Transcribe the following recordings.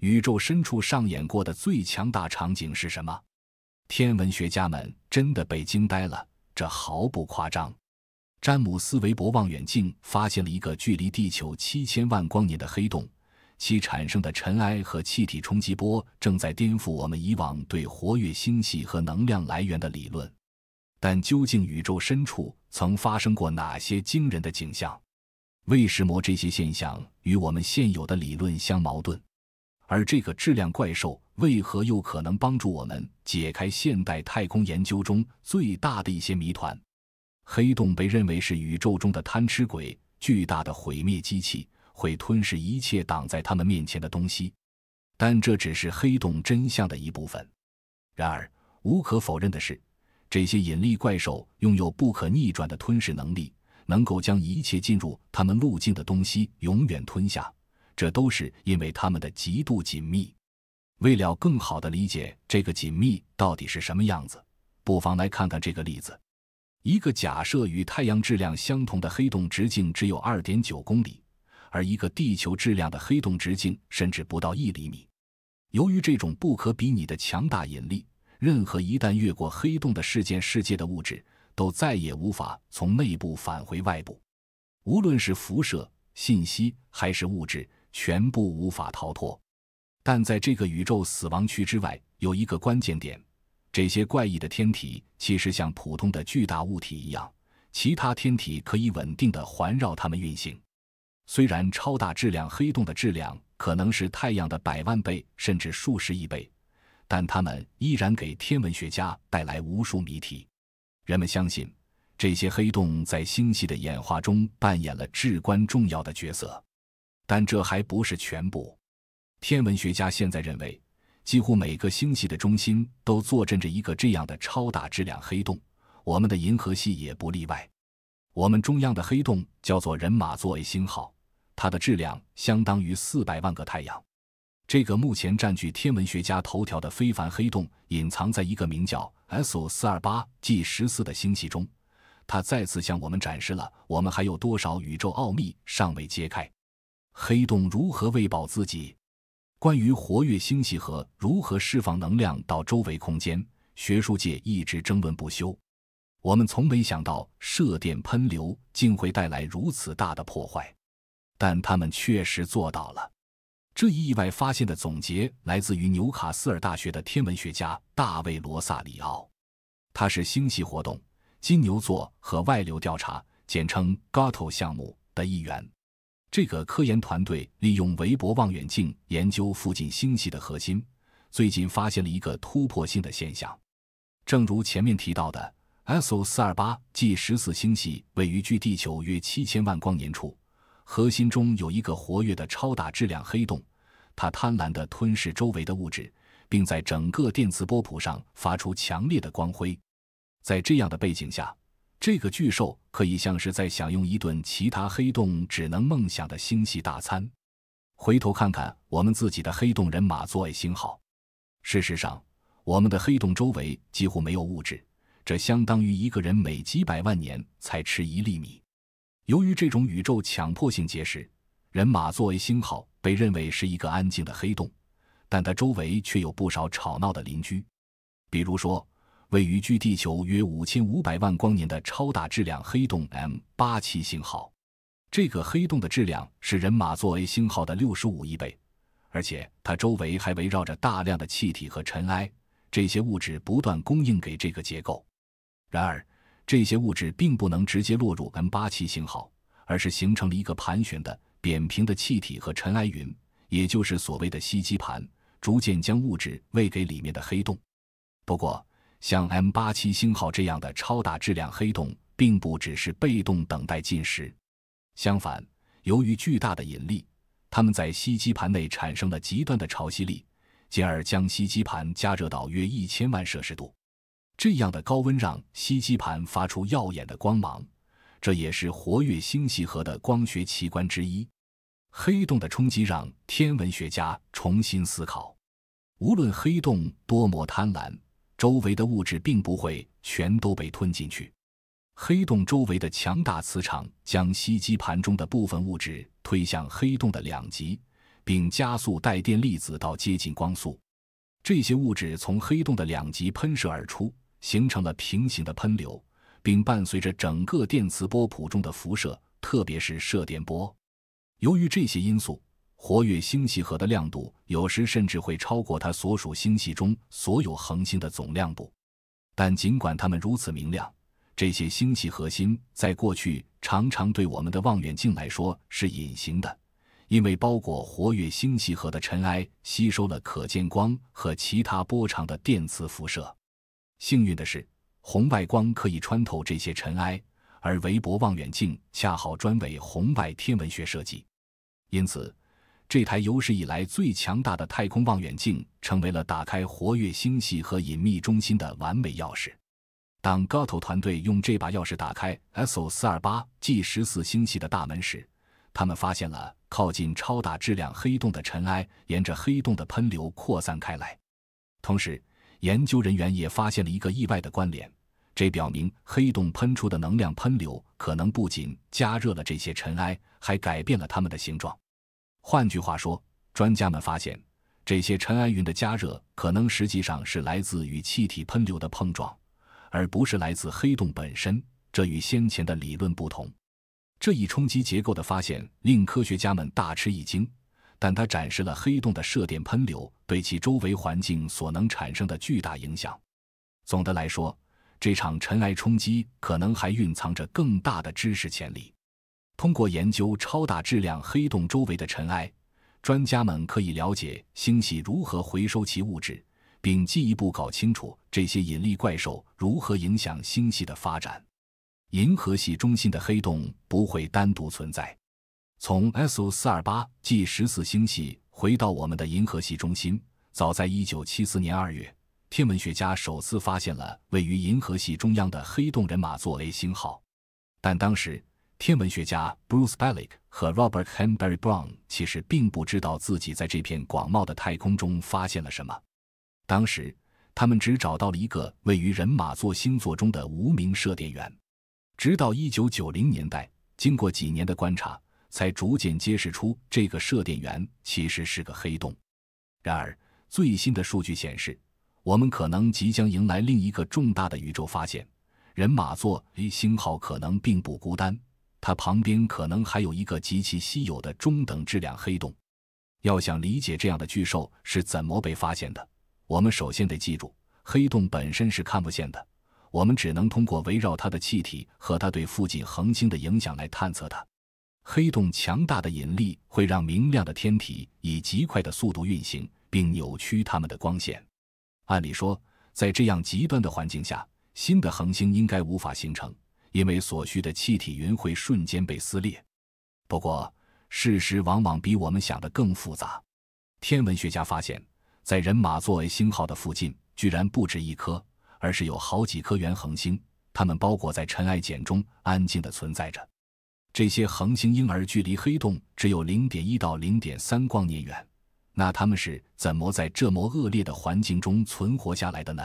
宇宙深处上演过的最强大场景是什么？天文学家们真的被惊呆了，这毫不夸张。詹姆斯韦伯望远镜发现了一个距离地球七千万光年的黑洞，其产生的尘埃和气体冲击波正在颠覆我们以往对活跃星系和能量来源的理论。但究竟宇宙深处曾发生过哪些惊人的景象？为什么这些现象与我们现有的理论相矛盾？而这个质量怪兽为何又可能帮助我们解开现代太空研究中最大的一些谜团？黑洞被认为是宇宙中的贪吃鬼，巨大的毁灭机器，会吞噬一切挡在他们面前的东西。但这只是黑洞真相的一部分。然而，无可否认的是，这些引力怪兽拥有不可逆转的吞噬能力，能够将一切进入他们路径的东西永远吞下。这都是因为它们的极度紧密。为了更好地理解这个紧密到底是什么样子，不妨来看看这个例子：一个假设与太阳质量相同的黑洞直径只有二点九公里，而一个地球质量的黑洞直径甚至不到一厘米。由于这种不可比拟的强大引力，任何一旦越过黑洞的事件世界的物质，都再也无法从内部返回外部，无论是辐射、信息还是物质。全部无法逃脱，但在这个宇宙死亡区之外，有一个关键点：这些怪异的天体其实像普通的巨大物体一样，其他天体可以稳定的环绕它们运行。虽然超大质量黑洞的质量可能是太阳的百万倍甚至数十亿倍，但它们依然给天文学家带来无数谜题。人们相信，这些黑洞在星系的演化中扮演了至关重要的角色。但这还不是全部。天文学家现在认为，几乎每个星系的中心都坐镇着一个这样的超大质量黑洞，我们的银河系也不例外。我们中央的黑洞叫做人马座 A 星号，它的质量相当于四百万个太阳。这个目前占据天文学家头条的非凡黑洞，隐藏在一个名叫 s o 四二八 G 十四的星系中。它再次向我们展示了我们还有多少宇宙奥秘尚未揭开。黑洞如何喂饱自己？关于活跃星系核如何释放能量到周围空间，学术界一直争论不休。我们从没想到射电喷流竟会带来如此大的破坏，但他们确实做到了。这一意外发现的总结来自于纽卡斯尔大学的天文学家大卫·罗萨里奥，他是星系活动金牛座和外流调查（简称 GATO） 项目的一员。这个科研团队利用韦伯望远镜研究附近星系的核心，最近发现了一个突破性的现象。正如前面提到的 s 四4 2 8 1 4星系位于距地球约七千万光年处，核心中有一个活跃的超大质量黑洞，它贪婪地吞噬周围的物质，并在整个电磁波谱上发出强烈的光辉。在这样的背景下，这个巨兽可以像是在享用一顿其他黑洞只能梦想的星系大餐。回头看看我们自己的黑洞人马座 A 星号，事实上，我们的黑洞周围几乎没有物质，这相当于一个人每几百万年才吃一粒米。由于这种宇宙强迫性结识，人马座 A 星号被认为是一个安静的黑洞，但它周围却有不少吵闹的邻居，比如说。位于距地球约五千五百万光年的超大质量黑洞 M 八七星号，这个黑洞的质量是人马座 A 星号的六十五亿倍，而且它周围还围绕着大量的气体和尘埃，这些物质不断供应给这个结构。然而，这些物质并不能直接落入 M 八七星号，而是形成了一个盘旋的扁平的气体和尘埃云，也就是所谓的吸积盘，逐渐将物质喂给里面的黑洞。不过，像 M87 星号这样的超大质量黑洞，并不只是被动等待进食。相反，由于巨大的引力，它们在吸积盘内产生了极端的潮汐力，进而将吸积盘加热到约一千万摄氏度。这样的高温让吸积盘发出耀眼的光芒，这也是活跃星系核的光学奇观之一。黑洞的冲击让天文学家重新思考：无论黑洞多么贪婪。周围的物质并不会全都被吞进去，黑洞周围的强大磁场将吸积盘中的部分物质推向黑洞的两极，并加速带电粒子到接近光速。这些物质从黑洞的两极喷射而出，形成了平行的喷流，并伴随着整个电磁波谱中的辐射，特别是射电波。由于这些因素。活跃星系核的亮度有时甚至会超过它所属星系中所有恒星的总亮度，但尽管它们如此明亮，这些星系核心在过去常常对我们的望远镜来说是隐形的，因为包裹活跃星系核的尘埃吸收了可见光和其他波长的电磁辐射。幸运的是，红外光可以穿透这些尘埃，而韦伯望远镜恰好专为红外天文学设计，因此。这台有史以来最强大的太空望远镜成为了打开活跃星系和隐秘中心的完美钥匙。当 Goto 团队用这把钥匙打开 s 四4 2 8 1 4星系的大门时，他们发现了靠近超大质量黑洞的尘埃沿着黑洞的喷流扩散开来。同时，研究人员也发现了一个意外的关联，这表明黑洞喷出的能量喷流可能不仅加热了这些尘埃，还改变了它们的形状。换句话说，专家们发现，这些尘埃云的加热可能实际上是来自与气体喷流的碰撞，而不是来自黑洞本身。这与先前的理论不同。这一冲击结构的发现令科学家们大吃一惊，但它展示了黑洞的射电喷流对其周围环境所能产生的巨大影响。总的来说，这场尘埃冲击可能还蕴藏着更大的知识潜力。通过研究超大质量黑洞周围的尘埃，专家们可以了解星系如何回收其物质，并进一步搞清楚这些引力怪兽如何影响星系的发展。银河系中心的黑洞不会单独存在。从 s 四4 2 8 1 4星系回到我们的银河系中心，早在1974年2月，天文学家首次发现了位于银河系中央的黑洞人马座 A 星号，但当时。天文学家 Bruce Balick 和 Robert Henry Brown 其实并不知道自己在这片广袤的太空中发现了什么，当时他们只找到了一个位于人马座星座中的无名射电源。直到一九九零年代，经过几年的观察，才逐渐揭示出这个射电源其实是个黑洞。然而，最新的数据显示，我们可能即将迎来另一个重大的宇宙发现：人马座 A 星号可能并不孤单。它旁边可能还有一个极其稀有的中等质量黑洞。要想理解这样的巨兽是怎么被发现的，我们首先得记住，黑洞本身是看不见的，我们只能通过围绕它的气体和它对附近恒星的影响来探测它。黑洞强大的引力会让明亮的天体以极快的速度运行，并扭曲它们的光线。按理说，在这样极端的环境下，新的恒星应该无法形成。因为所需的气体云会瞬间被撕裂，不过事实往往比我们想的更复杂。天文学家发现，在人马座 A 星号的附近，居然不止一颗，而是有好几颗原恒星，它们包裹在尘埃茧中，安静地存在着。这些恒星婴儿距离黑洞只有零点一到零点三光年远，那它们是怎么在这么恶劣的环境中存活下来的呢？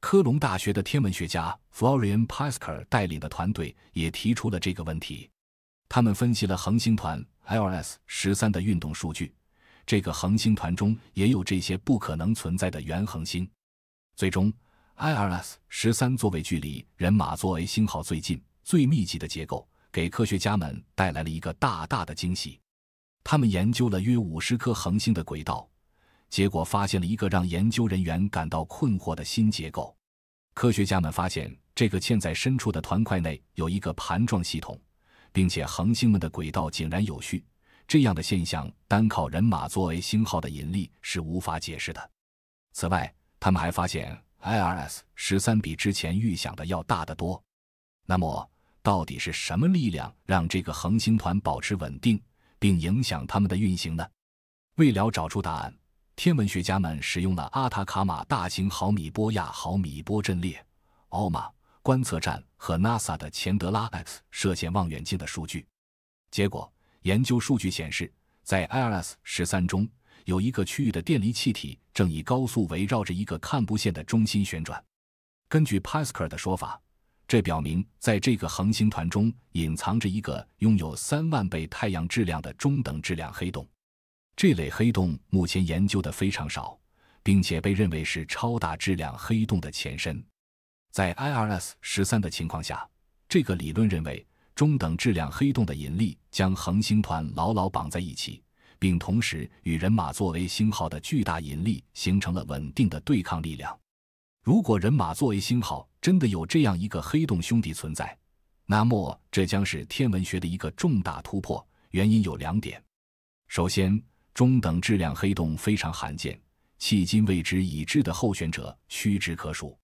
科隆大学的天文学家 Florian p a s k e r 领的团队也提出了这个问题。他们分析了恒星团 l s 十三的运动数据。这个恒星团中也有这些不可能存在的原恒星。最终，IRS 十三作为距离人马座 A 星号最近、最密集的结构，给科学家们带来了一个大大的惊喜。他们研究了约五十颗恒星的轨道。结果发现了一个让研究人员感到困惑的新结构。科学家们发现，这个嵌在深处的团块内有一个盘状系统，并且恒星们的轨道井然有序。这样的现象单靠人马作为星号的引力是无法解释的。此外，他们还发现 IRS 十三比之前预想的要大得多。那么，到底是什么力量让这个恒星团保持稳定，并影响它们的运行呢？为了找出答案。天文学家们使用了阿塔卡马大型毫米波亚毫米波阵列奥马观测站和 NASA 的钱德拉 X 射线望远镜的数据。结果，研究数据显示，在 i r s 十三中有一个区域的电离气体正以高速围绕着一个看不见的中心旋转。根据 p a s c a l 的说法，这表明在这个恒星团中隐藏着一个拥有三万倍太阳质量的中等质量黑洞。这类黑洞目前研究的非常少，并且被认为是超大质量黑洞的前身。在 IRS 十三的情况下，这个理论认为中等质量黑洞的引力将恒星团牢牢绑在一起，并同时与人马座为星号的巨大引力形成了稳定的对抗力量。如果人马座为星号真的有这样一个黑洞兄弟存在，那么这将是天文学的一个重大突破。原因有两点：首先，中等质量黑洞非常罕见，迄今未知已知的候选者屈指可数。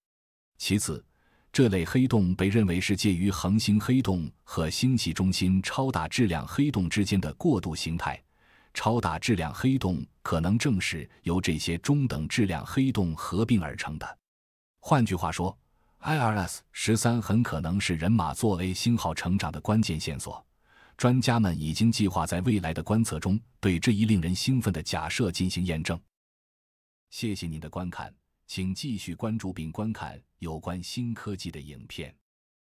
其次，这类黑洞被认为是介于恒星黑洞和星系中心超大质量黑洞之间的过渡形态。超大质量黑洞可能正是由这些中等质量黑洞合并而成的。换句话说，IRS 十三很可能是人马座 A* 星号成长的关键线索。专家们已经计划在未来的观测中对这一令人兴奋的假设进行验证。谢谢您的观看，请继续关注并观看有关新科技的影片。